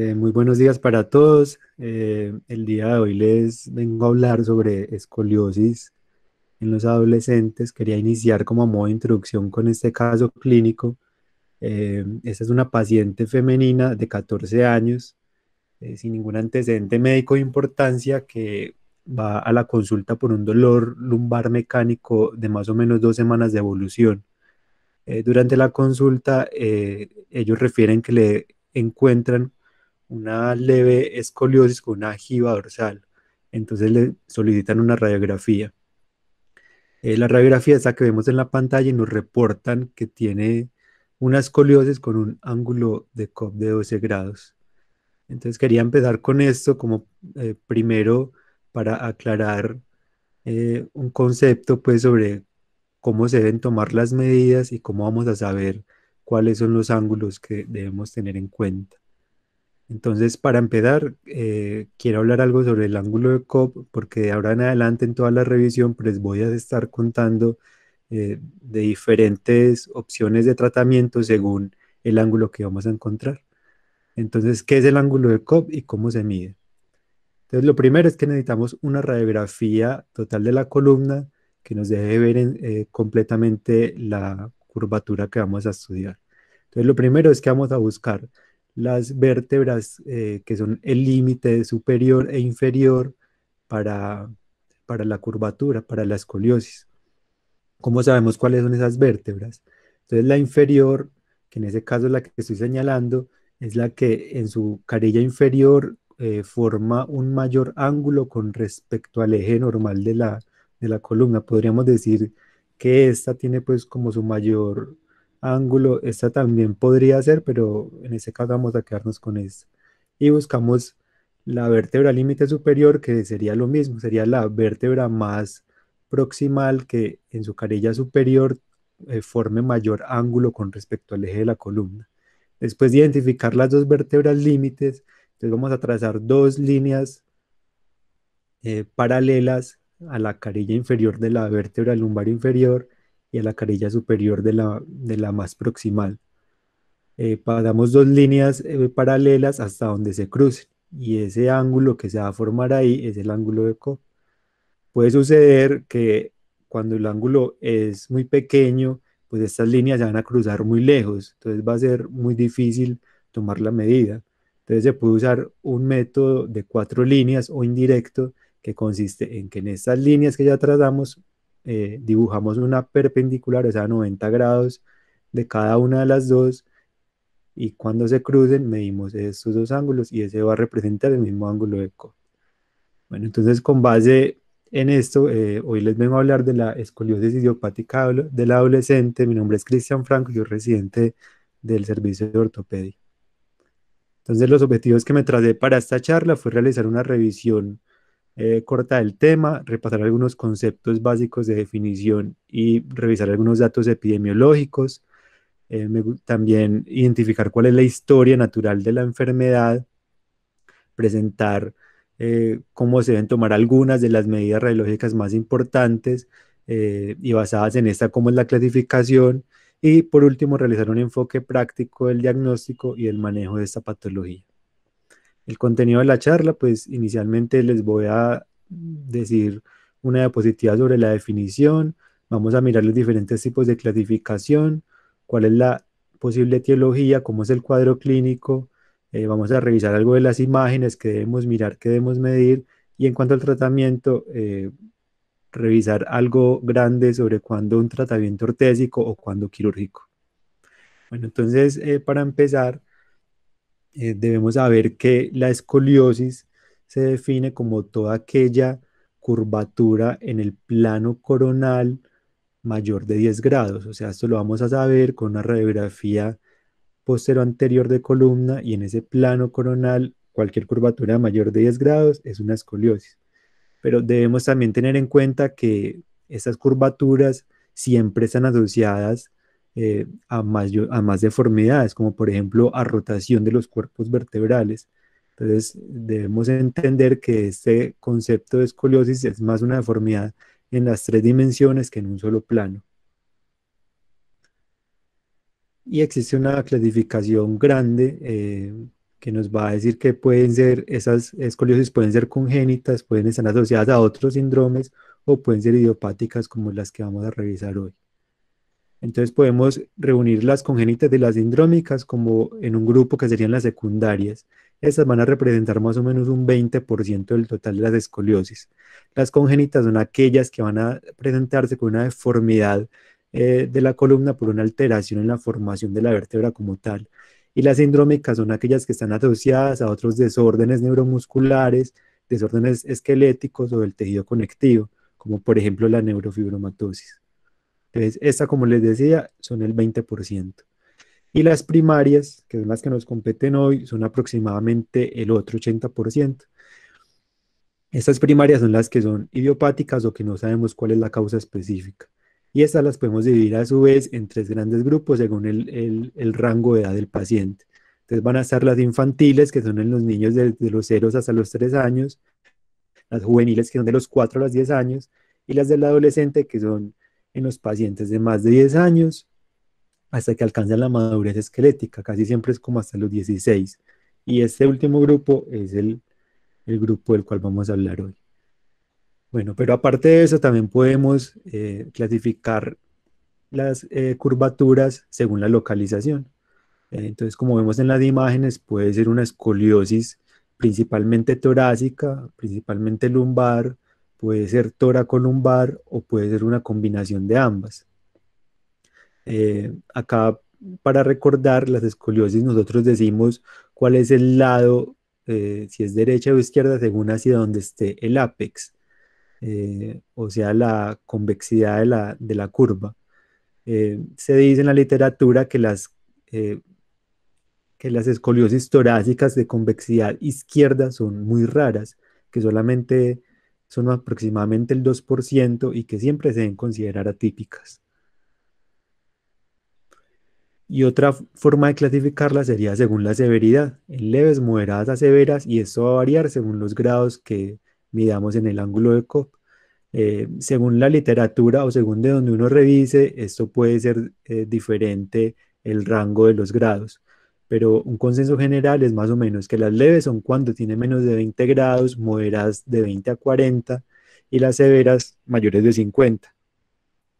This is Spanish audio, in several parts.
Eh, muy buenos días para todos. Eh, el día de hoy les vengo a hablar sobre escoliosis en los adolescentes. Quería iniciar como modo de introducción con este caso clínico. Eh, esta es una paciente femenina de 14 años, eh, sin ningún antecedente médico de importancia, que va a la consulta por un dolor lumbar mecánico de más o menos dos semanas de evolución. durante la consulta, ellos refieren que le encuentran una leve escoliosis con una jiba dorsal. Entonces le solicitan una radiografía. Eh, la radiografía la que vemos en la pantalla y nos reportan que tiene una escoliosis con un ángulo de COP de 12 grados. Entonces quería empezar con esto como eh, primero para aclarar eh, un concepto pues sobre cómo se deben tomar las medidas y cómo vamos a saber cuáles son los ángulos que debemos tener en cuenta. Entonces, para empezar, eh, quiero hablar algo sobre el ángulo de COP, porque de ahora en adelante en toda la revisión pues, voy a estar contando eh, de diferentes opciones de tratamiento según el ángulo que vamos a encontrar. Entonces, ¿qué es el ángulo de COP y cómo se mide? Entonces, lo primero es que necesitamos una radiografía total de la columna que nos deje ver eh, completamente la curvatura que vamos a estudiar. Entonces, lo primero es que vamos a buscar las vértebras eh, que son el límite superior e inferior para, para la curvatura, para la escoliosis. ¿Cómo sabemos cuáles son esas vértebras? Entonces la inferior, que en ese caso es la que estoy señalando, es la que en su carilla inferior eh, forma un mayor ángulo con respecto al eje normal de la, de la columna. Podríamos decir que esta tiene pues como su mayor ángulo, esta también podría ser, pero en este caso vamos a quedarnos con esta. Y buscamos la vértebra límite superior, que sería lo mismo, sería la vértebra más proximal que en su carilla superior eh, forme mayor ángulo con respecto al eje de la columna. Después de identificar las dos vértebras límites, entonces vamos a trazar dos líneas eh, paralelas a la carilla inferior de la vértebra lumbar inferior y a la carilla superior de la, más proximal. Eh, pasamos dos líneas eh, paralelas hasta donde se crucen y ese ángulo que se va a formar ahí es el ángulo de Co. Puede suceder que cuando el ángulo es muy pequeño, pues estas líneas se van a cruzar muy lejos, entonces va a ser muy difícil tomar la medida. Entonces se puede usar un método de cuatro líneas o indirecto que consiste en que en estas líneas que ya trazamos eh, dibujamos una perpendicular, o sea, 90 grados de cada una de las dos, y cuando se crucen medimos estos dos ángulos y ese va a representar el mismo ángulo de Cobb. Bueno, entonces con base en esto, eh, hoy les vengo a hablar de la escoliosis idiopática del adolescente. Mi nombre es Cristian Franco, yo residente del servicio de ortopedia. Entonces los objetivos que me traje para esta charla fue realizar una revisión eh, corta del tema, repasar algunos conceptos básicos de definición y revisar algunos datos epidemiológicos. Eh, también identificar cuál es la historia natural de la enfermedad, presentar eh, cómo se deben tomar algunas de las medidas radiológicas más importantes y basadas en esta, cómo es la clasificación. Y por último, realizar un enfoque práctico del diagnóstico y el manejo de esta patología. El contenido de la charla, pues inicialmente les voy a decir una diapositiva sobre la definición, vamos a mirar los diferentes tipos de clasificación, cuál es la posible etiología, cómo es el cuadro clínico, eh, vamos a revisar algo de las imágenes que debemos mirar, que debemos medir, y en cuanto al tratamiento, eh, revisar algo grande sobre cuándo un tratamiento ortésico o cuándo quirúrgico. Bueno, entonces, eh, para empezar, eh, debemos saber que la escoliosis se define como toda aquella curvatura en el plano coronal mayor de 10 grados. O sea, esto lo vamos a saber con una radiografía postero anterior de columna y en ese plano coronal cualquier curvatura mayor de 10 grados es una escoliosis. Pero debemos también tener en cuenta que esas curvaturas siempre están asociadas eh, a, a más deformidades, como por ejemplo a rotación de los cuerpos vertebrales. Entonces debemos entender que este concepto de escoliosis es más una deformidad en las tres dimensiones que en un solo plano. Y existe una clasificación grande eh, que nos va a decir que pueden ser, esas escoliosis pueden ser congénitas, pueden estar asociadas a otros síndromes o pueden ser idiopáticas como las que vamos a revisar hoy. Entonces podemos reunir las congénitas de las sindrómicas como en un grupo que serían las secundarias. Estas van a representar más o menos un 20% del total de las escoliosis. Las congénitas son aquellas que van a presentarse con una deformidad eh, de la columna por una alteración en la formación de la vértebra como tal. Y las sindrómicas son aquellas que están asociadas a otros desórdenes neuromusculares, desórdenes esqueléticos o del tejido conectivo, como por ejemplo la neurofibromatosis. Entonces, esta, como les decía, son el 20%. Y las primarias, que son las que nos competen hoy, son aproximadamente el otro 80%. Estas primarias son las que son idiopáticas o que no sabemos cuál es la causa específica. Y estas las podemos dividir a su vez en tres grandes grupos según el, rango de edad del paciente. Entonces van a estar las infantiles, que son en los niños de, los 0 hasta los 3 años, las juveniles, que son de los 4 a los 10 años, y las del adolescente, que son en los pacientes de más de 10 años hasta que alcanzan la madurez esquelética, casi siempre es como hasta los 16. Y este último grupo es el, el grupo del cual vamos a hablar hoy. Bueno, pero aparte de eso, también podemos eh, clasificar las eh, curvaturas según la localización. Eh, entonces, como vemos en las imágenes, puede ser una escoliosis principalmente torácica, principalmente lumbar, puede ser columbar o puede ser una combinación de ambas. Eh, acá, para recordar las escoliosis, nosotros decimos cuál es el lado, eh, si es derecha o izquierda, según hacia donde esté el apex eh, o sea, la convexidad de la, curva. se dice en la literatura que las, que las escoliosis torácicas de convexidad izquierda son muy raras, que solamente son aproximadamente el 2% y que siempre se deben considerar atípicas. Y otra forma de clasificarlas sería según la severidad, en leves, moderadas a severas, y esto va a variar según los grados que midamos en el ángulo de COP. Eh, según la literatura o según de donde uno revise, esto puede ser eh, diferente el rango de los grados pero un consenso general es más o menos que las leves son cuando tiene menos de 20 grados, moderadas de 20 a 40 y las severas mayores de 50.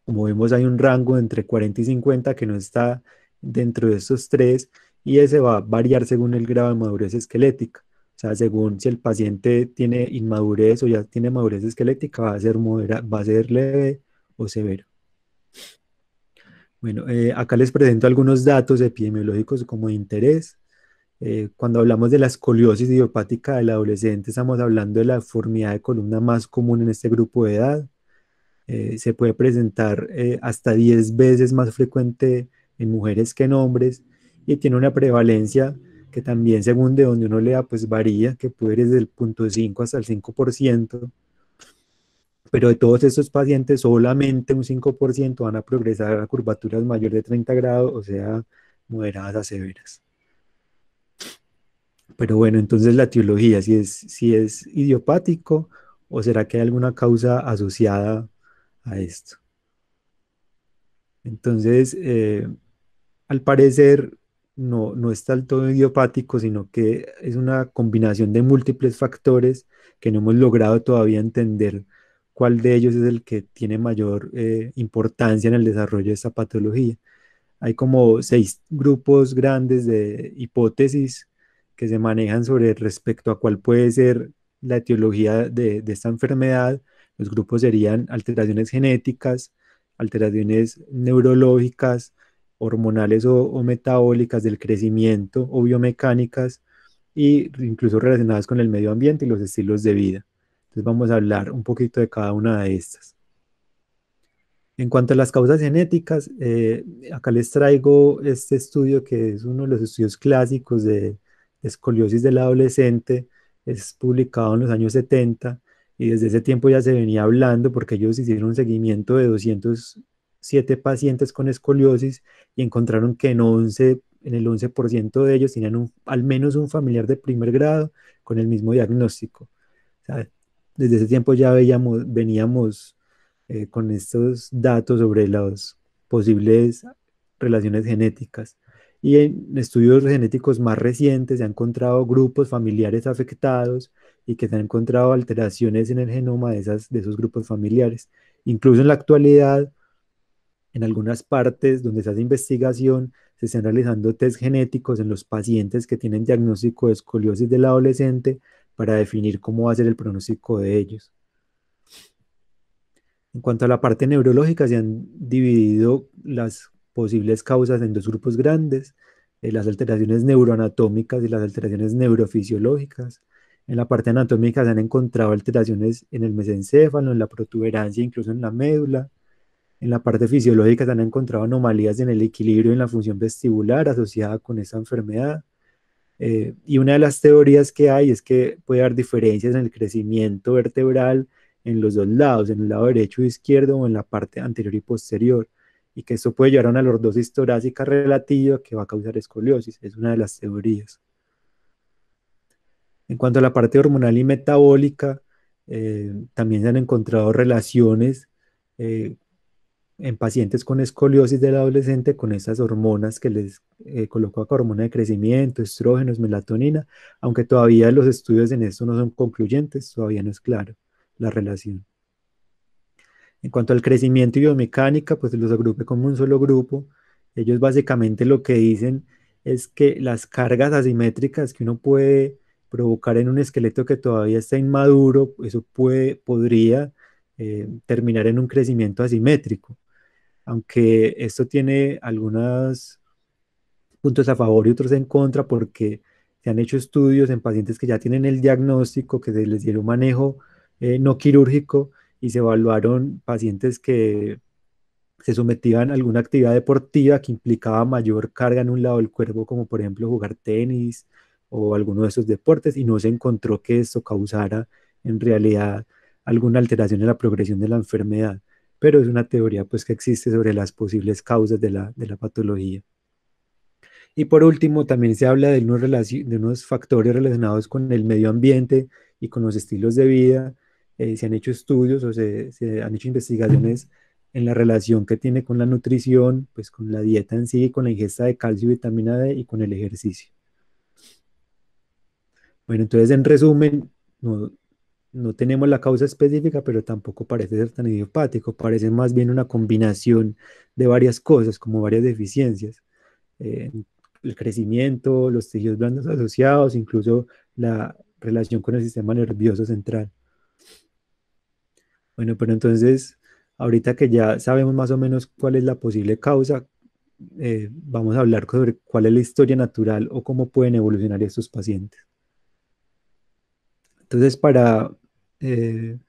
Como vemos hay un rango entre 40 y 50 que no está dentro de estos tres y ese va a variar según el grado de madurez esquelética. O sea, según si el paciente tiene inmadurez o ya tiene madurez esquelética, va a ser, va a ser leve o severo. Bueno, eh, acá les presento algunos datos epidemiológicos como de interés. Eh, cuando hablamos de la escoliosis idiopática del adolescente, estamos hablando de la deformidad de columna más común en este grupo de edad. Eh, se puede presentar hasta 10 veces más frecuente en mujeres que en hombres y tiene una prevalencia que también según de donde uno lea, pues varía, que puede ir desde el 0.5 hasta el 5% pero de todos estos pacientes solamente un 5% van a progresar a curvaturas mayor de 30 grados, o sea, moderadas a severas. Pero bueno, entonces la etiología, si es, si es idiopático o será que hay alguna causa asociada a esto. Entonces, eh, al parecer, no, no es tal todo idiopático, sino que es una combinación de múltiples factores que no hemos logrado todavía entender cuál de ellos es el que tiene mayor eh, importancia en el desarrollo de esta patología. Hay como seis grupos grandes de hipótesis que se manejan sobre respecto a cuál puede ser la etiología de, esta enfermedad. Los grupos serían alteraciones genéticas, alteraciones neurológicas, hormonales o, metabólicas del crecimiento o biomecánicas e incluso relacionadas con el medio ambiente y los estilos de vida vamos a hablar un poquito de cada una de estas. En cuanto a las causas genéticas, eh, acá les traigo este estudio que es uno de los estudios clásicos de, escoliosis del adolescente, es publicado en los años 70 y desde ese tiempo ya se venía hablando porque ellos hicieron un seguimiento de 207 pacientes con escoliosis y encontraron que en, 11, en el 11% de ellos tenían al menos un familiar de primer grado con el mismo diagnóstico. O sea, desde ese tiempo ya veíamos, veníamos eh, con estos datos sobre las posibles relaciones genéticas. Y en estudios genéticos más recientes se han encontrado grupos familiares afectados y que se han encontrado alteraciones en el genoma de, esas, de esos grupos familiares. Incluso en la actualidad, en algunas partes donde se hace investigación, se están realizando test genéticos en los pacientes que tienen diagnóstico de escoliosis del adolescente para definir cómo va a ser el pronóstico de ellos. En cuanto a la parte neurológica, se han dividido las posibles causas en dos grupos grandes, eh, las alteraciones neuroanatómicas y las alteraciones neurofisiológicas. En la parte anatómica se han encontrado alteraciones en el mesencéfalo, en la protuberancia, incluso en la médula. En la parte fisiológica se han encontrado anomalías en el equilibrio y en la función vestibular asociada con esa enfermedad. Eh, y una de las teorías que hay es que puede haber diferencias en el crecimiento vertebral en los dos lados, en el lado derecho e izquierdo o en la parte anterior y posterior, y que eso puede llevar a una lordosis torácica relativa que va a causar escoliosis. Es una de las teorías. En cuanto a la parte hormonal y metabólica, eh, también se han encontrado relaciones eh, en pacientes con escoliosis del adolescente con esas hormonas que les eh, colocó acá, hormona de crecimiento, estrógenos, melatonina, aunque todavía los estudios en esto no son concluyentes, todavía no es claro la relación. En cuanto al crecimiento y biomecánica, pues los agrupe como un solo grupo. Ellos básicamente lo que dicen es que las cargas asimétricas que uno puede provocar en un esqueleto que todavía está inmaduro, eso puede, podría eh, terminar en un crecimiento asimétrico aunque esto tiene algunos puntos a favor y otros en contra, porque se han hecho estudios en pacientes que ya tienen el diagnóstico, que se les dieron manejo eh, no quirúrgico y se evaluaron pacientes que se sometían a alguna actividad deportiva que implicaba mayor carga en un lado del cuerpo, como por ejemplo jugar tenis o alguno de esos deportes, y no se encontró que esto causara en realidad alguna alteración en la progresión de la enfermedad pero es una teoría pues que existe sobre las posibles causas de la, de la patología. Y por último, también se habla de unos, de unos, factores relacionados con el medio ambiente y con los estilos de vida. Eh, se han hecho estudios o se, se, han hecho investigaciones en la relación que tiene con la nutrición, pues con la dieta en sí, con la ingesta de calcio y vitamina D y con el ejercicio. Bueno, entonces en resumen, no, no tenemos la causa específica, pero tampoco parece ser tan idiopático, parece más bien una combinación de varias cosas, como varias deficiencias. Eh, el crecimiento, los tejidos blandos asociados, incluso la relación con el sistema nervioso central. Bueno, pero entonces, ahorita que ya sabemos más o menos cuál es la posible causa, eh, vamos a hablar sobre cuál es la historia natural o cómo pueden evolucionar estos pacientes. Entonces, para eh,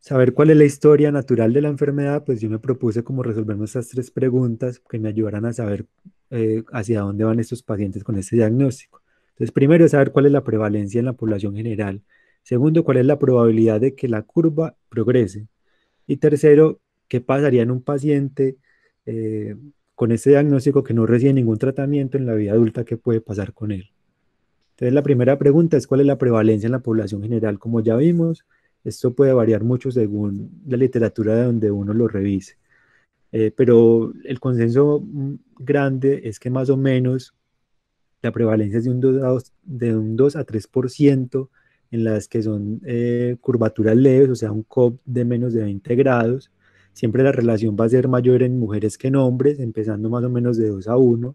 saber cuál es la historia natural de la enfermedad, pues yo me propuse como resolverme estas tres preguntas que me ayudaran a saber eh, hacia dónde van estos pacientes con este diagnóstico. Entonces, primero saber cuál es la prevalencia en la población general. Segundo, cuál es la probabilidad de que la curva progrese. Y tercero, qué pasaría en un paciente eh, con este diagnóstico que no recibe ningún tratamiento en la vida adulta, qué puede pasar con él. Entonces la primera pregunta es cuál es la prevalencia en la población general. Como ya vimos, esto puede variar mucho según la literatura de donde uno lo revise. Eh, pero el consenso mm, grande es que más o menos la prevalencia es de un 2 a, de un 3% en las que son eh, curvaturas leves, o sea, un COP de menos de 20 grados. Siempre la relación va a ser mayor en mujeres que en hombres, empezando más o menos de 2 a 1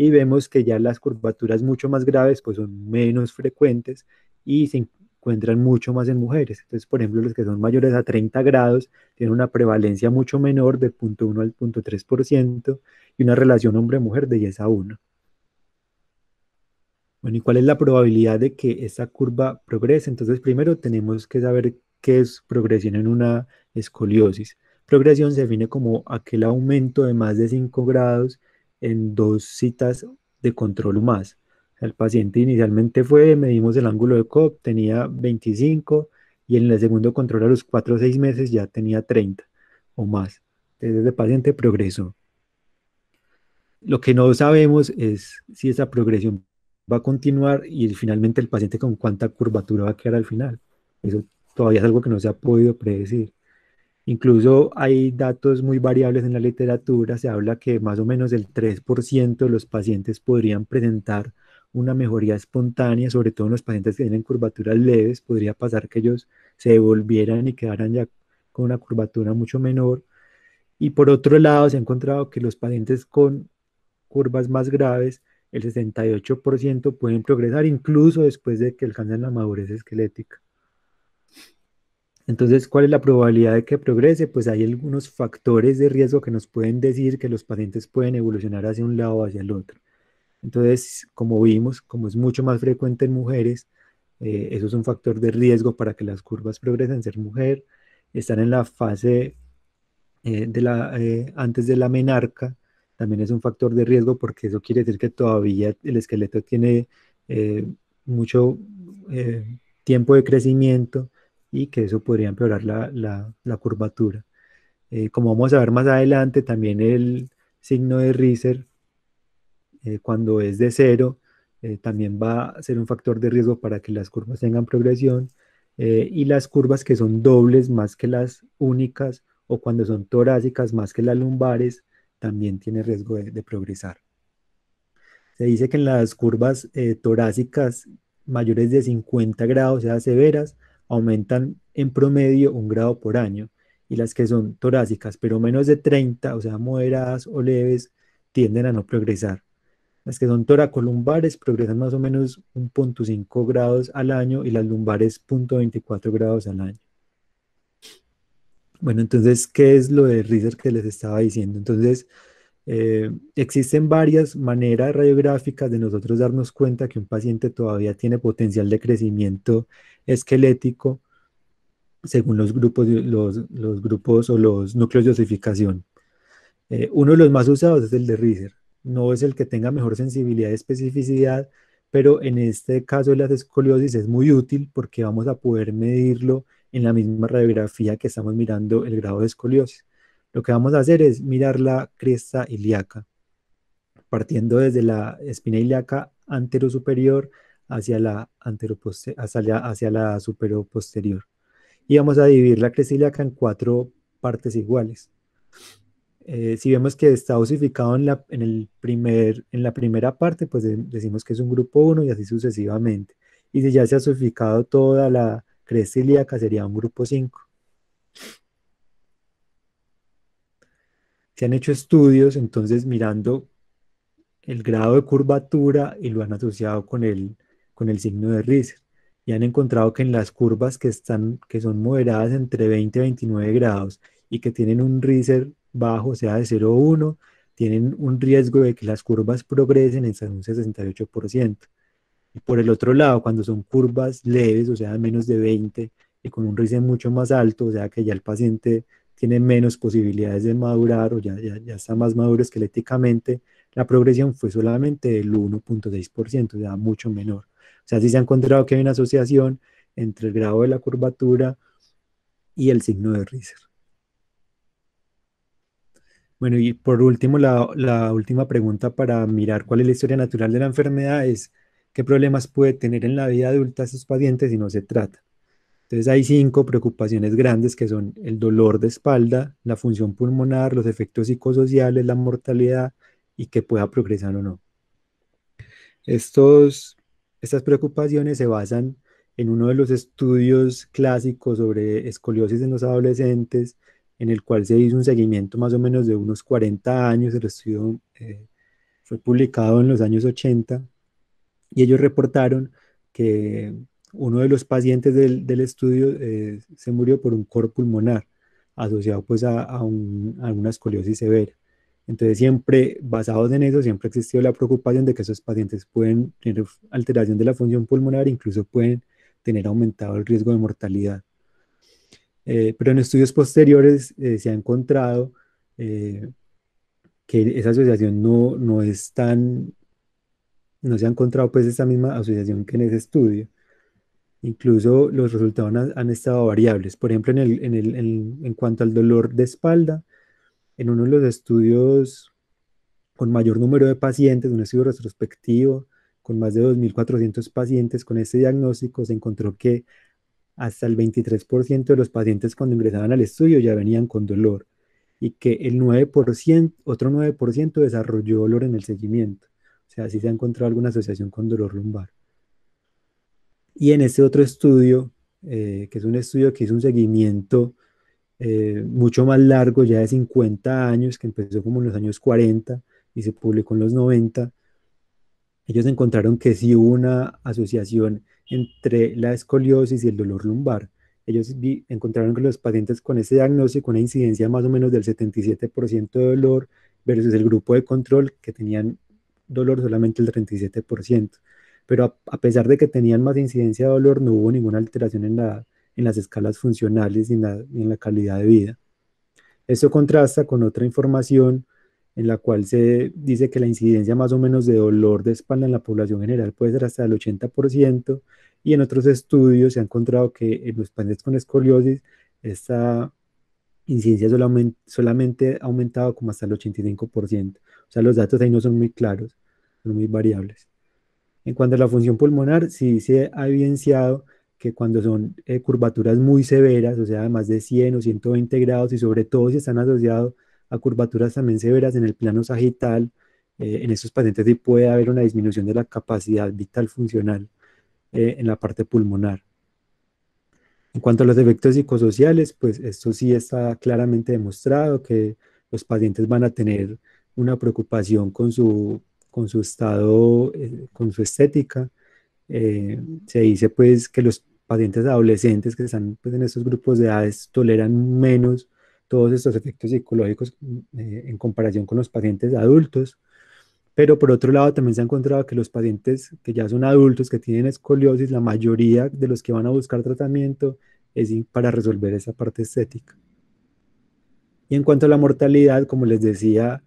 y vemos que ya las curvaturas mucho más graves pues son menos frecuentes y se encuentran mucho más en mujeres. Entonces, por ejemplo, los que son mayores a 30 grados tienen una prevalencia mucho menor de 0.1 al 0.3% y una relación hombre-mujer de 10 a 1. Bueno, ¿y cuál es la probabilidad de que esta curva progrese? Entonces, primero tenemos que saber qué es progresión en una escoliosis. Progresión se define como aquel aumento de más de 5 grados en dos citas de control o más. El paciente inicialmente fue, medimos el ángulo de COP, tenía 25 y en el segundo control a los 4 o 6 meses ya tenía 30 o más. Entonces el paciente progresó. Lo que no sabemos es si esa progresión va a continuar y finalmente el paciente con cuánta curvatura va a quedar al final. Eso todavía es algo que no se ha podido predecir. Incluso hay datos muy variables en la literatura, se habla que más o menos el 3% de los pacientes podrían presentar una mejoría espontánea, sobre todo en los pacientes que tienen curvaturas leves, podría pasar que ellos se devolvieran y quedaran ya con una curvatura mucho menor. Y por otro lado, se ha encontrado que los pacientes con curvas más graves, el 68% pueden progresar incluso después de que alcanzan la madurez esquelética. Entonces, ¿cuál es la probabilidad de que progrese? Pues hay algunos factores de riesgo que nos pueden decir que los pacientes pueden evolucionar hacia un lado o hacia el otro. Entonces, como vimos, como es mucho más frecuente en mujeres, eh, eso es un factor de riesgo para que las curvas progresen. Ser mujer, estar en la fase eh, de la, eh, antes de la menarca, también es un factor de riesgo porque eso quiere decir que todavía el esqueleto tiene mucho tiempo de crecimiento y que eso podría empeorar la, curvatura. Eh, como vamos a ver más adelante, también el signo de Rieser eh, cuando es de cero, eh, también va a ser un factor de riesgo para que las curvas tengan progresión. y las curvas que son dobles más que las únicas o cuando son torácicas más que las lumbares, también tiene riesgo de, de progresar. Se dice que en las curvas torácicas mayores de 50 grados, o sea, severas, aumentan en promedio un grado por año y las que son torácicas, pero menos de 30, o sea, moderadas o leves, tienden a no progresar. Las que son toracolumbares progresan más o menos 1.5 grados al año y las lumbares 0.24 grados al año. Bueno, entonces, ¿qué es lo de Rizer que les estaba diciendo? Entonces, eh, existen varias maneras radiográficas de nosotros darnos cuenta que un paciente todavía tiene potencial de crecimiento esquelético según los grupos, los, grupos o los núcleos de osificación. Eh, uno de los más usados es el de Risser. No es el que tenga mejor sensibilidad y especificidad, pero en este caso de las escoliosis es muy útil porque vamos a poder medirlo en la misma radiografía que estamos mirando el grado de escoliosis. Lo que vamos a hacer es mirar la cresta ilíaca, partiendo desde la espina ilíaca anterosuperior hacia la, hacia la, hacia la Y vamos a dividir la cresta ilíaca en cuatro partes iguales. Eh, si vemos que está osificado en la, en el primer, en la primera parte, pues decimos que es un grupo 1 y así sucesivamente. Y si ya se ha osificado toda la cresta ilíaca, sería un grupo 5 se han hecho estudios, entonces mirando el grado de curvatura y lo han asociado con el, con el signo de Risser Y han encontrado que en las curvas que, están, que son moderadas entre 20 y 29 grados y que tienen un Riser bajo, sea de 0 a 1, tienen un riesgo de que las curvas progresen en un 68%. Y por el otro lado, cuando son curvas leves, o sea, menos de 20, y con un Risser mucho más alto, o sea, que ya el paciente tiene menos posibilidades de madurar o ya, ya, ya más maduro esqueléticamente, la progresión fue solamente del 1.6%, o sea, mucho menor. O sea, sí se ha encontrado que hay una asociación entre el grado de la curvatura y el signo de Riser. Bueno, y por último, la, la última pregunta para mirar cuál es la historia natural de la enfermedad es qué problemas puede tener en la vida adulta esos pacientes si no se trata. Entonces hay cinco preocupaciones grandes que son el dolor de espalda, la función pulmonar, los efectos psicosociales, la mortalidad y que pueda progresar o no. Estos, estas preocupaciones se basan en uno de los estudios clásicos sobre escoliosis en los adolescentes, en el cual se hizo un seguimiento más o menos de unos 40 años. El estudio eh, fue publicado en los años 80 y ellos reportaron que uno de los pacientes del, del estudio eh, se murió por un cor pulmonar asociado pues a, a, una escoliosis severa. Entonces siempre, basados en eso, siempre ha existido la preocupación de que esos pacientes pueden tener alteración de la función pulmonar, incluso pueden tener aumentado el riesgo de mortalidad. Eh, pero en estudios posteriores eh, se ha encontrado que esa asociación no, no es tan, no se ha encontrado pues esa misma asociación que en ese estudio. Incluso los resultados han, estado variables. Por ejemplo, en, en, cuanto al dolor de espalda, en uno de los estudios con mayor número de pacientes, un estudio retrospectivo con más de 2.400 pacientes con este diagnóstico, se encontró que hasta el 23% de los pacientes cuando ingresaban al estudio ya venían con dolor y que el 9%, otro 9% desarrolló dolor en el seguimiento. O sea, sí se ha encontrado alguna asociación con dolor lumbar. Y en este otro estudio, eh, que es un estudio que hizo un seguimiento eh, mucho más largo, ya de 50 años, que empezó como en los años 40 y se publicó en los 90, ellos encontraron que sí hubo una asociación entre la escoliosis y el dolor lumbar. Ellos encontraron que los pacientes con ese diagnóstico, una incidencia más o menos del 77% de dolor versus el grupo de control que tenían dolor solamente el 37% pero a, pesar de que tenían más incidencia de dolor, no hubo ninguna alteración en, la, en las escalas funcionales y en, la, calidad de vida. eso contrasta con otra información en la cual se dice que la incidencia más o menos de dolor de espalda en la población general puede ser hasta el 80% y en otros estudios se ha encontrado que en los pacientes con escoliosis esta incidencia solamente, solamente ha aumentado como hasta el 85%. O sea, los datos ahí no son muy claros, son muy variables. En cuanto a la función pulmonar, sí se ha evidenciado que cuando son eh, curvaturas muy severas, o sea, más de 100 o 120 grados, y sobre todo si están asociados a curvaturas también severas en el plano sagital, eh, en estos pacientes sí puede haber una disminución de la capacidad vital funcional eh, en la parte pulmonar. En cuanto a los efectos psicosociales, pues esto sí está claramente demostrado que los pacientes van a tener una preocupación con su con su estado, eh, con su estética. Eh, se dice pues que los pacientes adolescentes que están pues, en estos grupos de edades toleran menos todos estos efectos psicológicos mm, eh, en comparación con los pacientes adultos. Pero por otro lado, también se ha encontrado que los pacientes que ya son adultos, que tienen escoliosis, la mayoría de los que van a buscar tratamiento es para resolver esa parte estética. Y en cuanto a la mortalidad, como les decía,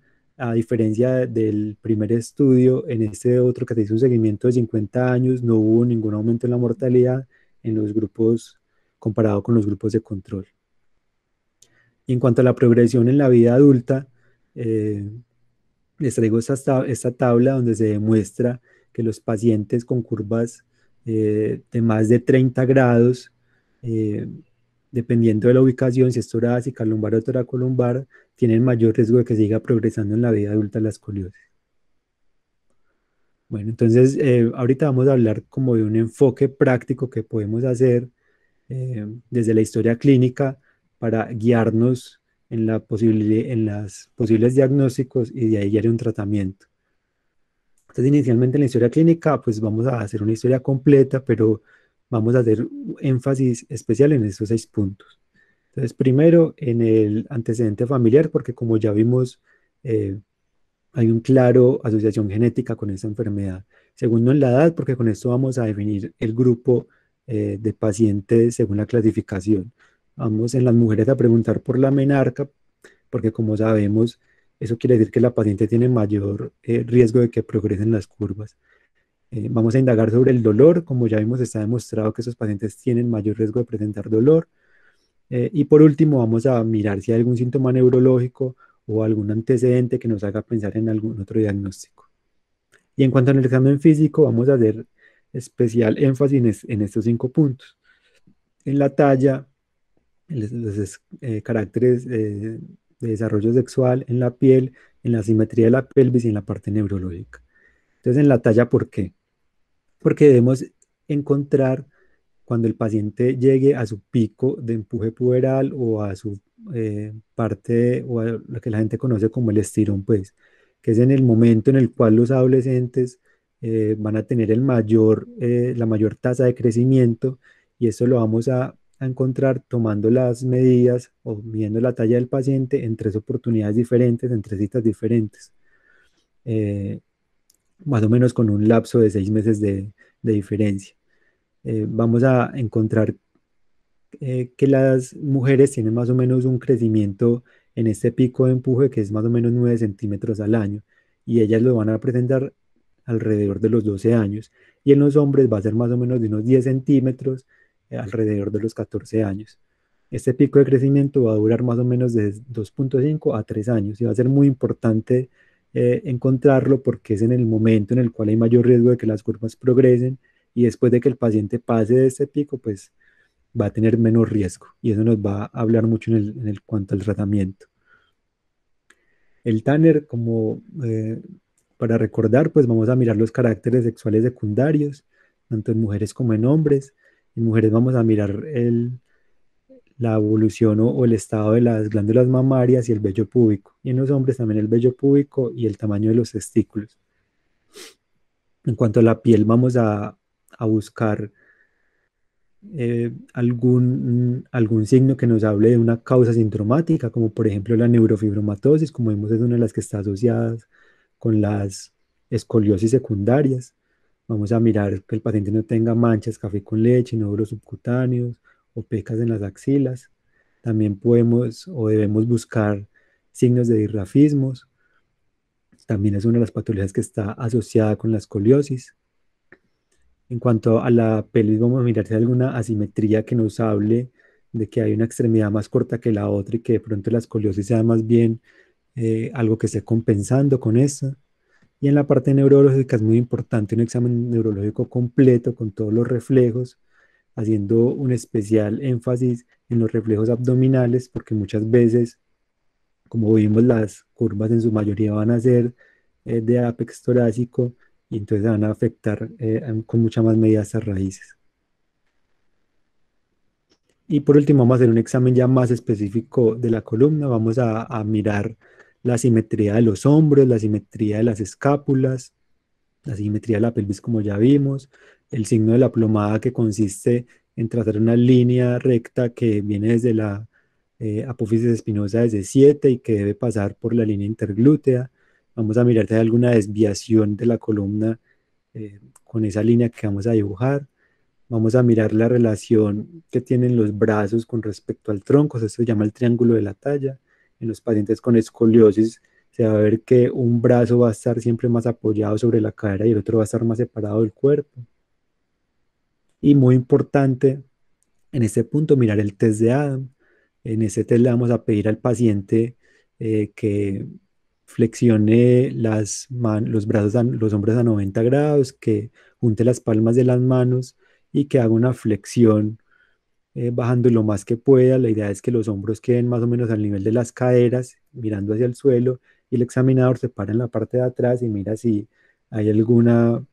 a diferencia del primer estudio, en este otro que se hizo un seguimiento de 50 años, no hubo ningún aumento en la mortalidad en los grupos comparado con los grupos de control. en cuanto a la progresión en la vida adulta, eh, les traigo esta, esta, tabla donde se demuestra que los pacientes con curvas eh, de más de 30 grados eh, dependiendo de la ubicación, si es torácica, lumbar o toracolumbar, tienen mayor riesgo de que siga progresando en la vida adulta la escoliosis. Bueno, entonces eh, ahorita vamos a hablar como de un enfoque práctico que podemos hacer eh, desde la historia clínica para guiarnos en, la en las posibles diagnósticos y de ahí guiar un tratamiento. Entonces inicialmente en la historia clínica pues vamos a hacer una historia completa, pero vamos a hacer énfasis especial en estos seis puntos. Entonces, primero, en el antecedente familiar, porque como ya vimos, eh, hay una clara asociación genética con esa enfermedad. Segundo, en la edad, porque con esto vamos a definir el grupo eh, de pacientes según la clasificación. Vamos en las mujeres a preguntar por la menarca, porque como sabemos, eso quiere decir que la paciente tiene mayor eh, riesgo de que progresen las curvas. Eh, vamos a indagar sobre el dolor, como ya vimos está demostrado que esos pacientes tienen mayor riesgo de presentar dolor. Eh, y por último vamos a mirar si hay algún síntoma neurológico o algún antecedente que nos haga pensar en algún otro diagnóstico. Y en cuanto al examen físico, vamos a hacer especial énfasis en, estos cinco puntos. En la talla, los, los eh, caracteres de desarrollo sexual, en la piel, en la simetría de la pelvis y en la parte neurológica. Entonces, en la talla, ¿por qué? porque debemos encontrar cuando el paciente llegue a su pico de empuje puberal o a su eh, parte o a lo que la gente conoce como el estirón, pues, que es en el momento en el cual los adolescentes eh, van a tener eh, la mayor tasa de crecimiento y eso lo vamos a, a, encontrar tomando las medidas o midiendo la talla del paciente en tres oportunidades diferentes, en tres citas diferentes más o menos con un lapso de seis meses de, diferencia. Eh, vamos a encontrar eh, que las mujeres tienen más o menos un crecimiento en este pico de empuje que es más o menos 9 centímetros al año y ellas lo van a presentar alrededor de los 12 años y en los hombres va a ser más o menos de unos 10 centímetros eh, alrededor de los 14 años. Este pico de crecimiento va a durar más o menos de 2.5 a 3 años y va a ser muy importante eh, encontrarlo porque es en el momento en el cual hay mayor riesgo de que las curvas progresen y después de que el paciente pase de este pico, pues va a tener menos riesgo y eso nos va a hablar mucho en, el, cuanto al tratamiento. El Tanner, como eh, para recordar, pues vamos a mirar los caracteres sexuales secundarios, tanto en mujeres como en hombres. En mujeres vamos a mirar el, la evolución o, el estado de las glándulas mamarias y el vello púbico. Y en los hombres también el vello púbico y el tamaño de los testículos. En cuanto a la piel, vamos a, buscar eh, algún, signo que nos hable de una causa sintomática, como por ejemplo la neurofibromatosis, como vemos es una de las que está asociada con las escoliosis secundarias. Vamos a mirar que el paciente no tenga manchas, café con leche, nódulos subcutáneos, o pecas en las axilas. También podemos o debemos buscar signos de irrafismos También es una de las patologías que está asociada con la escoliosis. En cuanto a la pelvis, vamos a mirar si hay alguna asimetría que nos hable de que hay una extremidad más corta que la otra y que de pronto la escoliosis sea más bien eh, algo que esté compensando con eso Y en la parte neurológica es muy importante un examen neurológico completo con todos los reflejos haciendo un especial énfasis en los reflejos abdominales, porque muchas veces, como vimos, las curvas en su mayoría van a ser eh, de apex torácico y entonces van a afectar eh, con mucha más medida estas raíces. Y por último, vamos a hacer un examen ya más específico de la columna. Vamos a, a mirar la simetría de los hombros, la simetría de las escápulas, la simetría de la pelvis como ya vimos, el signo de la plomada que consiste en trazar una línea recta que viene desde la eh, apófisis espinosa desde 7 y que debe pasar por la línea interglútea. Vamos a mirar si hay alguna desviación de la columna eh, con esa línea que vamos a dibujar. Vamos a mirar la relación que tienen los brazos con respecto al tronco, eso se llama el triángulo de la talla. En los pacientes con escoliosis se va a ver que un brazo va a estar siempre más apoyado sobre la cadera y el otro va a estar más separado del cuerpo. Y muy importante, en este punto, mirar el test de Adam. En ese test le vamos a pedir al paciente eh, que flexione los brazos, los hombros a 90 grados, que junte las palmas de las manos y que haga una flexión eh, bajando lo más que pueda. La idea es que los hombros queden más o menos al nivel de las caderas, mirando hacia el suelo, y el examinador se para en la parte de atrás y mira si hay alguna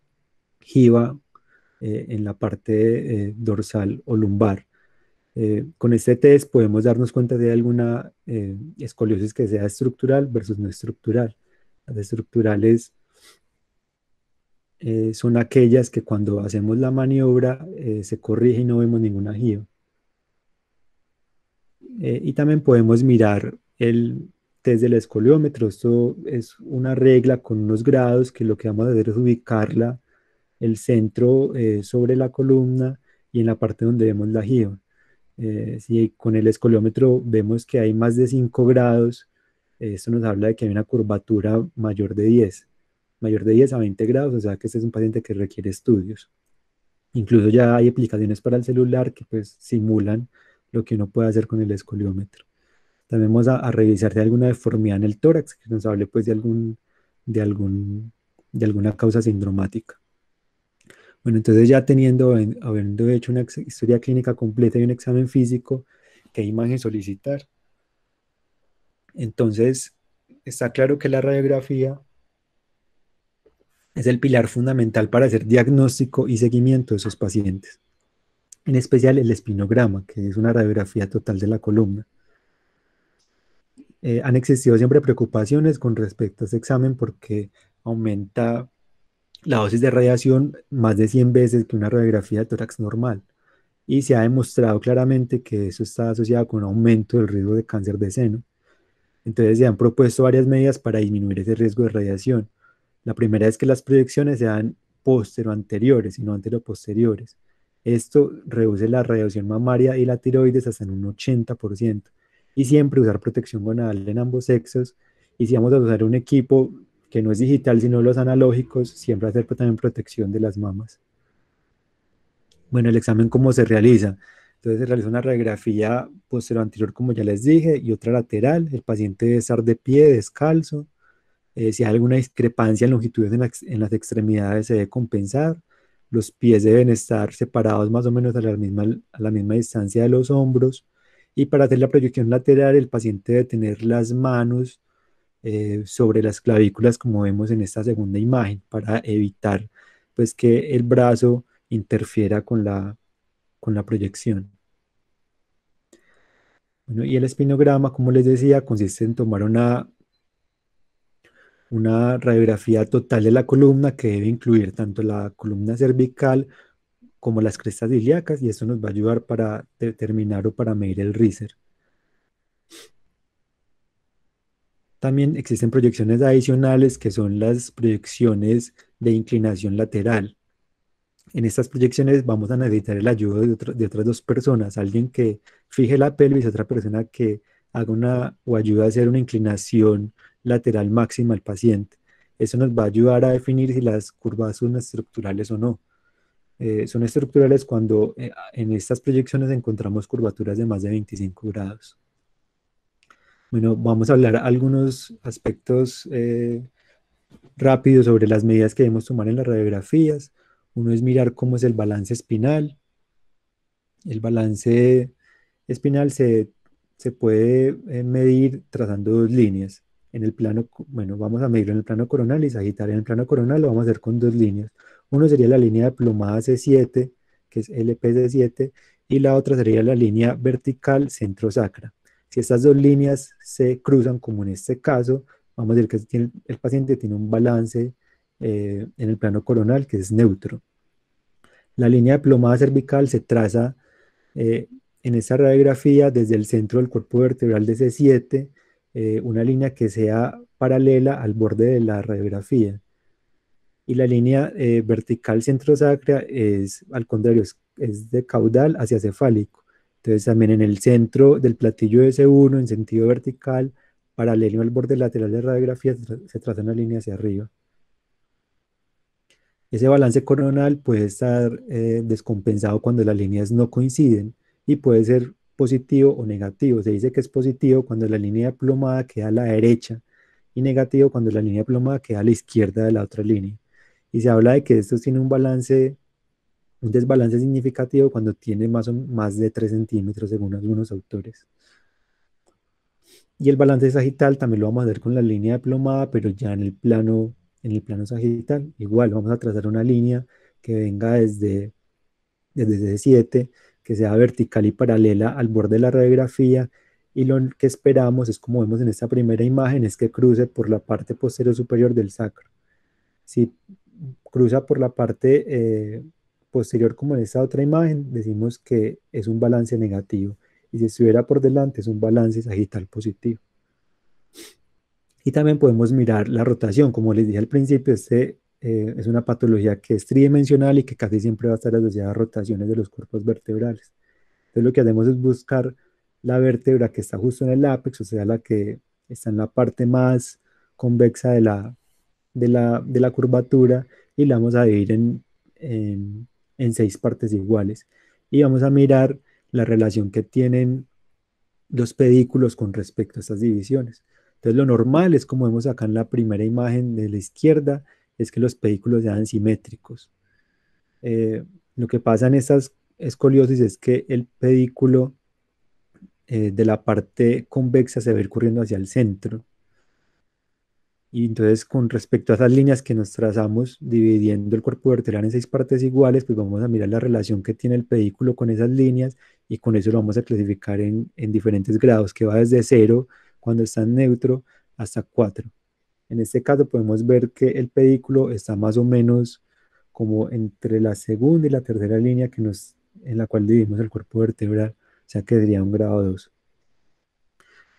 jiba eh, en la parte eh, dorsal o lumbar. Eh, con este test podemos darnos cuenta de alguna escoliosis que sea estructural versus no estructural. Las estructurales son aquellas que cuando hacemos la maniobra se corrige y no vemos ningún ajío. y también podemos mirar el, test del escoliómetro. Esto es una regla con unos grados que lo que vamos a hacer es ubicarla el centro eh, sobre la columna y en la parte donde vemos la giro eh, si con el escoliómetro vemos que hay más de 5 grados, esto nos habla de que hay una curvatura mayor de 10, mayor de 10 a 20 grados, o sea que este es un paciente que requiere estudios. Incluso ya hay aplicaciones para el celular que pues simulan lo que uno puede hacer con el escoliómetro. También vamos a, revisar de alguna deformidad en el tórax que nos hable pues de, algún, de, algún, de alguna causa sindromática. Bueno, entonces ya teniendo, habiendo hecho una historia clínica completa y un examen físico, ¿qué imagen solicitar? Entonces, está claro que la radiografía es el pilar fundamental para hacer diagnóstico y seguimiento de esos pacientes. En especial el espinograma, que es una radiografía total de la columna. Eh, han existido siempre preocupaciones con respecto a ese examen porque aumenta la dosis de radiación más de 100 veces que una radiografía de tórax normal. Y se ha demostrado claramente que eso está asociado con un aumento del riesgo de cáncer de seno. Entonces se han propuesto varias medidas para disminuir ese riesgo de radiación. La primera es que las proyecciones sean póstero anteriores y no antero posteriores. Esto reduce la radiación mamaria y la tiroides hasta en un 80%. Y siempre usar protección gonadal en ambos sexos. Y si vamos a usar un equipo que no es digital, sino los analógicos, siempre hacer pues, también protección de las mamas. Bueno, el examen cómo se realiza. Entonces se realiza una radiografía posterior anterior, como ya les dije, y otra lateral. El paciente debe estar de pie, descalzo. Eh, si hay alguna discrepancia en longitudes en, las extremidades, se debe compensar. Los pies deben estar separados más o menos a la misma, a la misma distancia de los hombros. Y para hacer la proyección lateral, el paciente debe tener las manos eh, sobre las clavículas como vemos en esta segunda imagen para evitar pues que el brazo interfiera con la, con la proyección. y el espinograma, como les decía, consiste en tomar una, una radiografía total de la columna que debe incluir tanto la columna cervical como las crestas ilíacas y eso nos va a ayudar para determinar o para medir el riser. También existen proyecciones adicionales que son las proyecciones de inclinación lateral. En estas proyecciones vamos a necesitar el ayuda de, otras dos personas, alguien que fije la pelvis, otra persona que haga una o ayude a hacer una inclinación lateral máxima al paciente. Eso nos va a ayudar a definir si las curvas son estructurales o no. Eh, son estructurales cuando eh, en estas proyecciones encontramos curvaturas de más de 25 grados. Bueno, vamos a hablar algunos aspectos eh, rápidos sobre las medidas que debemos tomar en las radiografías. Uno es mirar cómo es el balance espinal. El balance espinal se, puede eh, medir trazando dos líneas. En el plano, bueno, vamos a medirlo en el plano coronal y sagitar en el plano coronal lo vamos a hacer con dos líneas. Uno sería la línea de plomada C7, que es LPC7, y la otra sería la línea vertical centro-sacra. Si estas dos líneas se cruzan, como en este caso, vamos a decir que el paciente tiene un balance eh, en el plano coronal que es neutro. La línea de plomada cervical se traza eh, en esta radiografía desde el centro del cuerpo vertebral de C7, eh, una línea que sea paralela al borde de la radiografía. Y la línea vertical centrosacra es, al contrario, es de caudal hacia cefálico entonces también en el centro del platillo S1 en sentido vertical, paralelo al borde lateral de radiografía, se traza una línea hacia arriba. Ese balance coronal puede estar eh, descompensado cuando las líneas no coinciden y puede ser positivo o negativo. Se dice que es positivo cuando la línea plomada queda a la derecha y negativo cuando la línea plomada queda a la izquierda de la otra línea. Y se habla de que esto tiene un balance un desbalance significativo cuando tiene más, más de 3 centímetros, según algunos autores. Y el balance sagital también lo vamos a hacer con la línea plomada, pero ya en el plano, en el plano sagital. Igual vamos a trazar una línea que venga desde, desde 7 que sea vertical y paralela al borde de la radiografía. Y lo que esperamos es, como vemos en esta primera imagen, es que cruce por la parte posterior superior del sacro. Si cruza por la parte eh, posterior como en esta otra imagen, decimos que es un balance negativo. Y si estuviera por delante, es un balance sagital positivo. Y también podemos mirar la rotación. Como les dije al principio, este, eh, es una patología que es tridimensional y que casi siempre va a estar asociada a rotaciones de los cuerpos vertebrales. Entonces lo que hacemos es buscar la vértebra que está justo en el ápex, o sea, la que está en la parte más convexa de la, de la, curvatura, y la vamos a dividir en, en en seis partes iguales y vamos a mirar la relación que tienen los pedículos con respecto a estas divisiones. Entonces lo normal es como vemos acá en la primera imagen de la izquierda, es que los pedículos sean simétricos. Eh, lo que pasa en estas escoliosis es que el pedículo eh, de la parte convexa se va ir corriendo hacia el centro y entonces, con respecto a esas líneas que nos trazamos, dividiendo el cuerpo vertebral en seis partes iguales, pues vamos a mirar la relación que tiene el pedículo con esas líneas y con eso lo vamos a clasificar en, en diferentes grados, que va desde cero cuando está en neutro hasta 4. En este caso podemos ver que el pedículo está más o menos como entre la segunda y la tercera línea que nos, en la cual dividimos el cuerpo vertebral, o sea que sería un grado 2.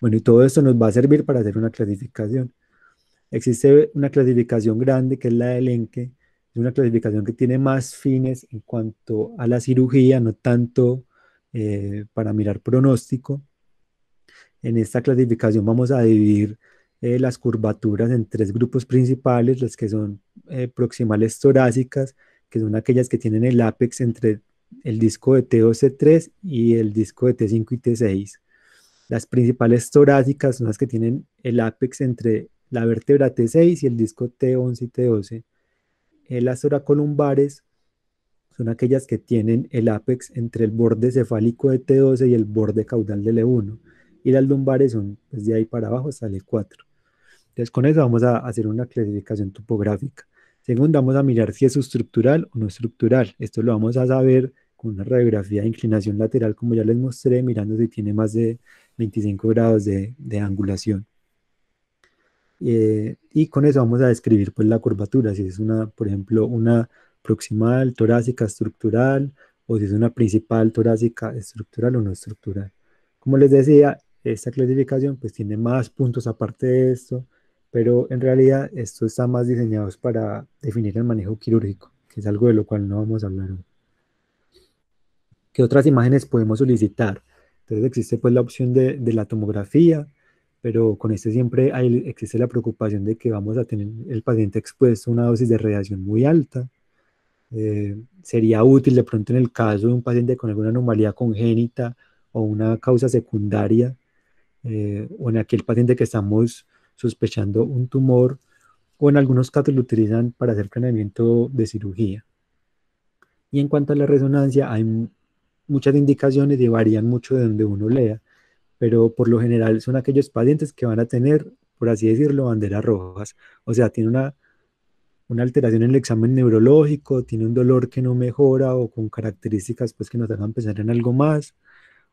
Bueno, y todo esto nos va a servir para hacer una clasificación. Existe una clasificación grande que es la del ENQUE, es una clasificación que tiene más fines en cuanto a la cirugía, no tanto eh, para mirar pronóstico. En esta clasificación vamos a dividir eh, las curvaturas en tres grupos principales, las que son eh, proximales torácicas, que son aquellas que tienen el ápex entre el disco de t 2 c 3 y el disco de T5 y T6. Las principales torácicas son las que tienen el ápex entre la vértebra T6 y el disco T11 y T12. Eh, las oracolumbares son aquellas que tienen el ápex entre el borde cefálico de T12 y el borde caudal de l 1 e Y las lumbares son desde pues, ahí para abajo hasta el 4 e Entonces con eso vamos a hacer una clasificación topográfica. Segundo, vamos a mirar si es estructural o no estructural. Esto lo vamos a saber con una radiografía de inclinación lateral, como ya les mostré, mirando si tiene más de 25 grados de angulación. Eh, y con eso vamos a describir pues, la curvatura, si es una, por ejemplo, una proximal, torácica, estructural, o si es una principal torácica, estructural o no estructural. Como les decía, esta clasificación pues tiene más puntos aparte de esto, pero en realidad esto está más diseñado para definir el manejo quirúrgico, que es algo de lo cual no vamos a hablar hoy. ¿Qué otras imágenes podemos solicitar? Entonces existe pues la opción de, de la tomografía, pero con este siempre existe la preocupación de que vamos a tener el paciente expuesto a una dosis de radiación muy alta. Eh, sería útil de pronto en el caso de un paciente con alguna anomalía congénita o una causa secundaria, eh, o en aquel paciente que estamos sospechando un tumor, o en algunos casos lo utilizan para hacer planeamiento de cirugía. Y en cuanto a la resonancia, hay muchas indicaciones y varían mucho de donde uno lea pero por lo general son aquellos pacientes que van a tener, por así decirlo, banderas rojas. O sea, tiene una, alteración en el examen neurológico, tiene un dolor que no mejora o con características pues, que nos dejan pensar en algo más,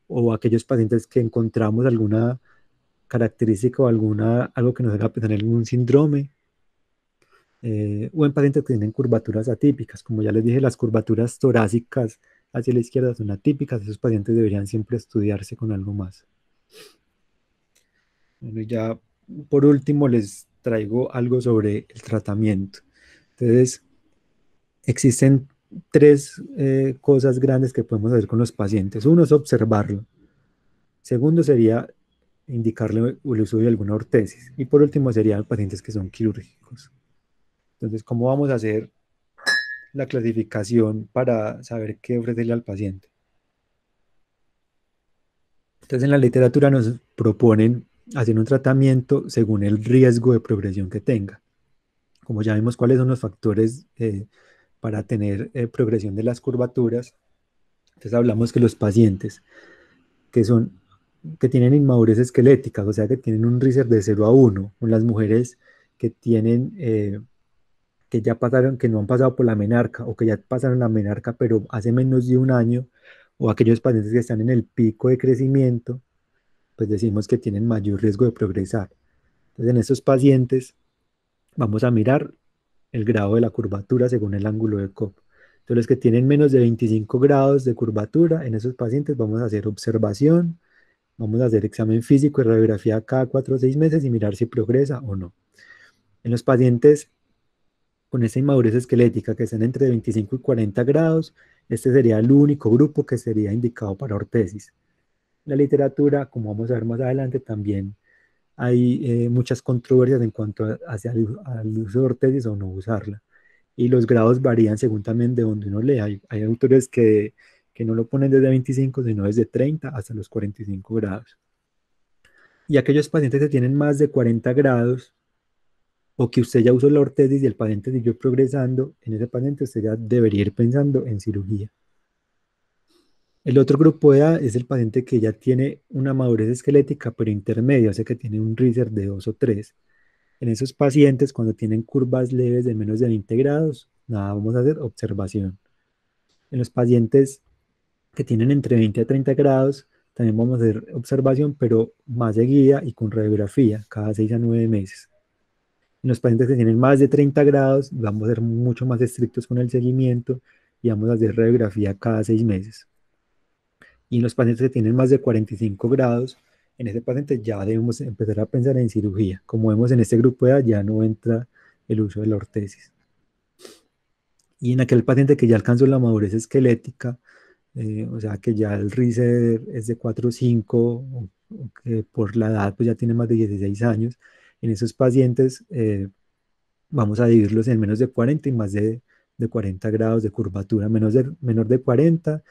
o aquellos pacientes que encontramos alguna característica o alguna, algo que nos haga pensar en algún síndrome. Eh, o en pacientes que tienen curvaturas atípicas. Como ya les dije, las curvaturas torácicas hacia la izquierda son atípicas. Esos pacientes deberían siempre estudiarse con algo más. Bueno, ya por último les traigo algo sobre el tratamiento. Entonces, existen tres eh, cosas grandes que podemos hacer con los pacientes. Uno es observarlo. Segundo sería indicarle el uso de alguna ortesis. Y por último serían pacientes que son quirúrgicos. Entonces, ¿cómo vamos a hacer la clasificación para saber qué ofrecerle al paciente? Entonces en la literatura nos proponen hacer un tratamiento según el riesgo de progresión que tenga. Como ya vimos cuáles son los factores eh, para tener eh, progresión de las curvaturas, entonces hablamos que los pacientes que son que tienen inmadurez esquelética, o sea que tienen un riser de 0 a 1, o las mujeres que tienen eh, que ya pasaron, que no han pasado por la menarca o que ya pasaron la menarca pero hace menos de un año, o aquellos pacientes que están en el pico de crecimiento, pues decimos que tienen mayor riesgo de progresar. Entonces, en esos pacientes vamos a mirar el grado de la curvatura según el ángulo de COP. Entonces, los que tienen menos de 25 grados de curvatura, en esos pacientes vamos a hacer observación, vamos a hacer examen físico y radiografía cada 4 o 6 meses y mirar si progresa o no. En los pacientes con esa inmadurez esquelética que están entre 25 y 40 grados, este sería el único grupo que sería indicado para ortesis. La literatura, como vamos a ver más adelante, también hay eh, muchas controversias en cuanto a, hacia al uso de ortesis o no usarla. Y los grados varían según también de donde uno lea. Hay, autores que, que, no lo ponen desde 25, sino desde 30 hasta los 45 grados. Y aquellos pacientes que tienen más de 40 grados, o que usted ya usó la ortesis y el paciente siguió progresando, en ese paciente usted ya debería ir pensando en cirugía. El otro grupo de edad es el paciente que ya tiene una madurez esquelética, pero intermedia, o sea que tiene un riser de 2 o 3. En esos pacientes, cuando tienen curvas leves de menos de 20 grados, nada, vamos a hacer observación. En los pacientes que tienen entre 20 a 30 grados, también vamos a hacer observación, pero más seguida y con radiografía, cada 6 a 9 meses. En los pacientes que tienen más de 30 grados, vamos a ser mucho más estrictos con el seguimiento y vamos a hacer radiografía cada seis meses. Y en los pacientes que tienen más de 45 grados, en ese paciente ya debemos empezar a pensar en cirugía. Como vemos en este grupo de edad, ya no entra el uso de la ortesis. Y en aquel paciente que ya alcanzó la madurez esquelética, eh, o sea que ya el RICER es de 4 o 5, o que por la edad pues ya tiene más de 16 años, en esos pacientes eh, vamos a dividirlos en menos de 40 y más de, 40 grados de curvatura. Menos de, menor de 40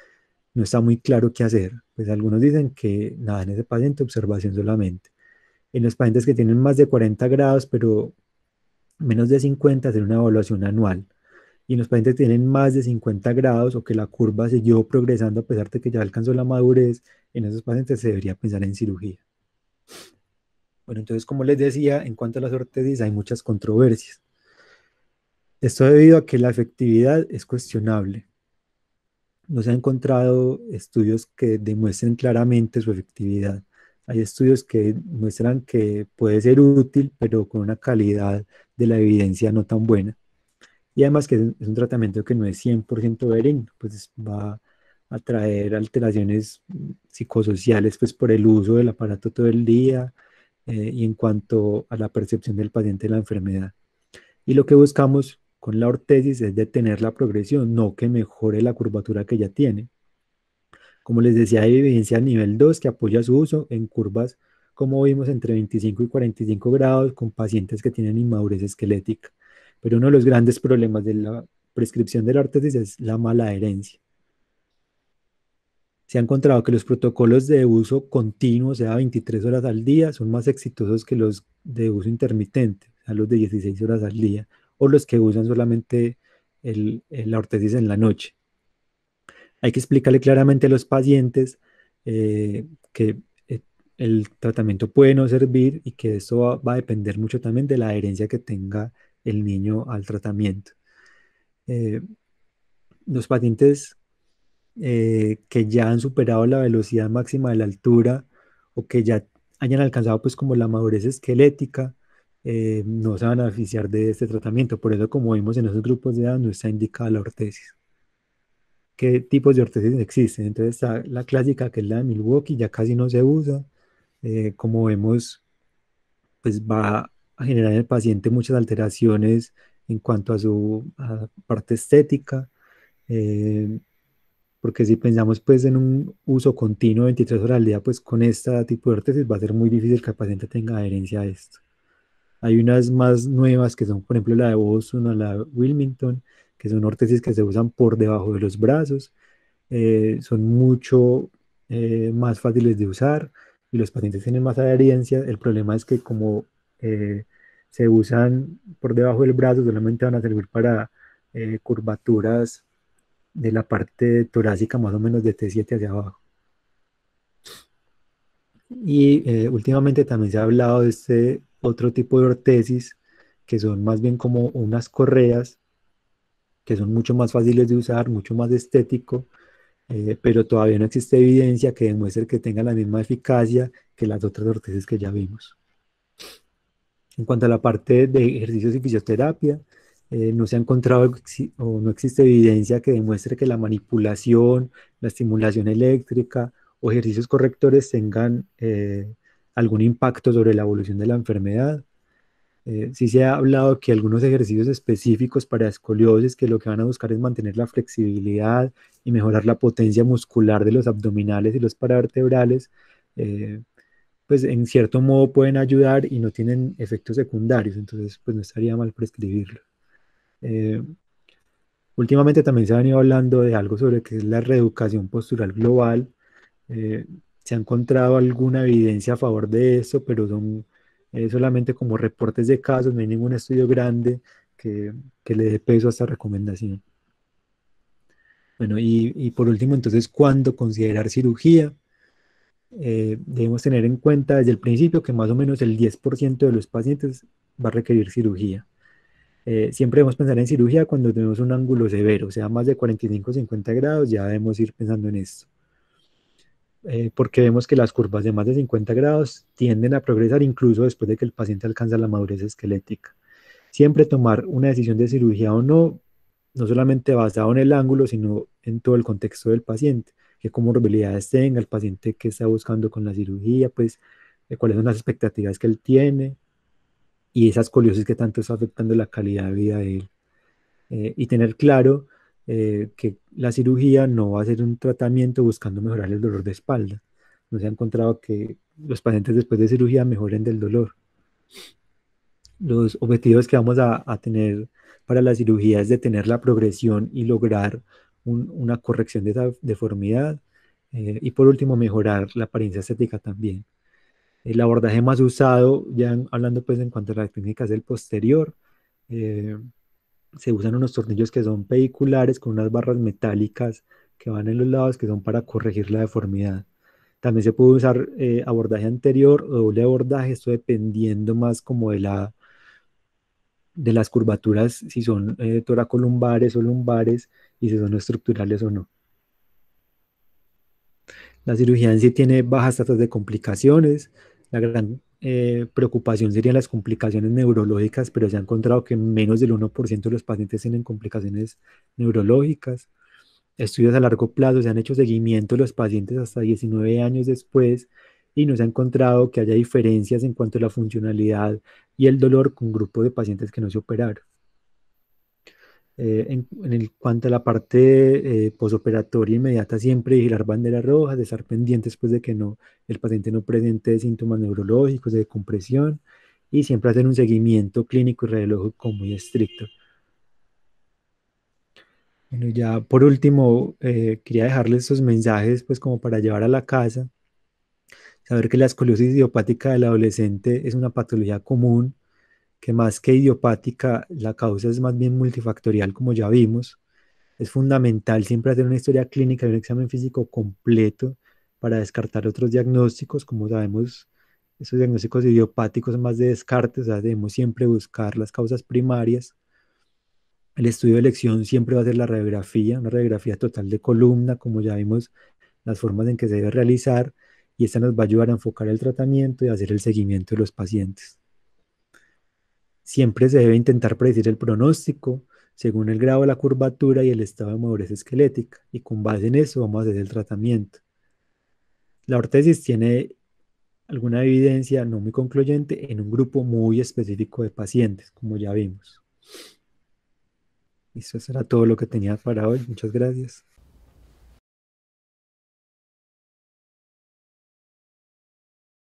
no está muy claro qué hacer. Pues algunos dicen que nada, en ese paciente observación solamente. En los pacientes que tienen más de 40 grados, pero menos de 50, hacer una evaluación anual. Y en los pacientes que tienen más de 50 grados o que la curva siguió progresando a pesar de que ya alcanzó la madurez, en esos pacientes se debería pensar en cirugía. Bueno, entonces, como les decía, en cuanto a las ortesis hay muchas controversias. Esto debido a que la efectividad es cuestionable. No se han encontrado estudios que demuestren claramente su efectividad. Hay estudios que muestran que puede ser útil, pero con una calidad de la evidencia no tan buena. Y además que es un tratamiento que no es 100% benigno, pues va a traer alteraciones psicosociales pues por el uso del aparato todo el día, eh, y en cuanto a la percepción del paciente de la enfermedad. Y lo que buscamos con la ortesis es detener la progresión, no que mejore la curvatura que ya tiene. Como les decía, hay evidencia nivel 2 que apoya su uso en curvas, como vimos, entre 25 y 45 grados con pacientes que tienen inmadurez esquelética. Pero uno de los grandes problemas de la prescripción de la ortesis es la mala adherencia se ha encontrado que los protocolos de uso continuo, o sea, 23 horas al día, son más exitosos que los de uso intermitente, o sea, los de 16 horas al día, o los que usan solamente la ortesis en la noche. Hay que explicarle claramente a los pacientes eh, que eh, el tratamiento puede no servir y que eso va, a depender mucho también de la adherencia que tenga el niño al tratamiento. Eh, los pacientes eh, que ya han superado la velocidad máxima de la altura o que ya hayan alcanzado pues como la madurez esquelética, eh, no se van a beneficiar de este tratamiento. Por eso, como vemos en esos grupos de edad, no está indicada la ortesis. ¿Qué tipos de ortesis existen? Entonces está la clásica, que es la de Milwaukee, ya casi no se usa. Eh, como vemos, pues va a generar en el paciente muchas alteraciones en cuanto a su parte estética. Eh, porque si pensamos pues en un uso continuo 23 horas al día, pues con este tipo de órtesis va a ser muy difícil que el paciente tenga adherencia a esto. Hay unas más nuevas que son, por ejemplo, la de Boston o la de Wilmington, que son órtesis que se usan por debajo de los brazos, eh, son mucho eh, más fáciles de usar y los pacientes tienen más adherencia. El problema es que como eh, se usan por debajo del brazo, solamente van a servir para curvaturas de la parte torácica más o menos de T7 hacia abajo. Y eh, últimamente también se ha hablado de este otro tipo de ortesis, que son más bien como unas correas, que son mucho más fáciles de usar, mucho más estético, eh, pero todavía no existe evidencia que demuestre que tenga la misma eficacia que las otras ortesis que ya vimos. En cuanto a la parte de ejercicios y fisioterapia, eh, no se ha encontrado o no existe evidencia que demuestre que la manipulación, la estimulación eléctrica o ejercicios correctores tengan eh, algún impacto sobre la evolución de la enfermedad. si eh, sí se ha hablado que algunos ejercicios específicos para escoliosis que lo que van a buscar es mantener la flexibilidad y mejorar la potencia muscular de los abdominales y los paravertebrales, pues en cierto modo pueden ayudar y no tienen efectos secundarios, entonces pues no estaría mal prescribirlo. Eh, últimamente también se ha venido hablando de algo sobre que es la reeducación postural global. Eh, se ha encontrado alguna evidencia a favor de eso, pero son eh, solamente como reportes de casos, no hay ningún estudio grande que, le dé peso a esta recomendación. Bueno, y, por último, entonces, ¿cuándo considerar cirugía? debemos tener en cuenta desde el principio que más o menos el 10% de los pacientes va a requerir cirugía. Eh, siempre debemos pensar en cirugía cuando tenemos un ángulo severo, o sea, más de 45 o 50 grados, ya debemos ir pensando en esto. Eh, porque vemos que las curvas de más de 50 grados tienden a progresar incluso después de que el paciente alcanza la madurez esquelética. Siempre tomar una decisión de cirugía o no, no solamente basado en el ángulo, sino en todo el contexto del paciente, qué comorbilidades tenga el paciente que está buscando con la cirugía, pues eh, cuáles son las expectativas que él tiene, y esa escoliosis que tanto está afectando la calidad de vida de él. Eh, y tener claro eh, que la cirugía no va a ser un tratamiento buscando mejorar el dolor de espalda. No se ha encontrado que los pacientes después de cirugía mejoren del dolor. Los objetivos que vamos a, tener para la cirugía es detener la progresión y lograr una corrección de esa deformidad. Eh, y por último, mejorar la apariencia estética también. El abordaje más usado, ya hablando pues en cuanto a las técnicas del posterior, eh, se usan unos tornillos que son pediculares con unas barras metálicas que van en los lados que son para corregir la deformidad. También se puede usar eh, abordaje anterior o doble abordaje, esto dependiendo más como de, la, de las curvaturas, si son eh, toracolumbares o lumbares y si son estructurales o no. La cirugía en sí tiene bajas tasas de complicaciones, la gran eh, preocupación serían las complicaciones neurológicas, pero se ha encontrado que menos del 1% de los pacientes tienen complicaciones neurológicas. Estudios a largo plazo, se han hecho seguimiento de los pacientes hasta 19 años después y no se ha encontrado que haya diferencias en cuanto a la funcionalidad y el dolor con grupos de pacientes que no se operaron. Eh, en, en el, cuanto a la parte eh, posoperatoria inmediata, siempre vigilar banderas rojas, de estar pendientes pues, de que no, el paciente no presente síntomas neurológicos, de compresión, y siempre hacer un seguimiento clínico y radiológico muy estricto. Bueno, ya por último, eh, quería dejarles estos mensajes pues como para llevar a la casa. Saber que la escoliosis idiopática del adolescente es una patología común, que más que idiopática, la causa es más bien multifactorial, como ya vimos. Es fundamental siempre hacer una historia clínica y un examen físico completo para descartar otros diagnósticos. Como sabemos, esos diagnósticos idiopáticos son más de descarte, o sea, debemos siempre buscar las causas primarias. El estudio de elección siempre va a ser la radiografía, una radiografía total de columna, como ya vimos las formas en que se debe realizar, y esta nos va a ayudar a enfocar el tratamiento y hacer el seguimiento de los pacientes. Siempre se debe intentar predecir el pronóstico según el grado de la curvatura y el estado de madurez esquelética, y con base en eso vamos a hacer el tratamiento. La ortesis tiene alguna evidencia no muy concluyente en un grupo muy específico de pacientes, como ya vimos. Eso será todo lo que tenía para hoy. Muchas gracias.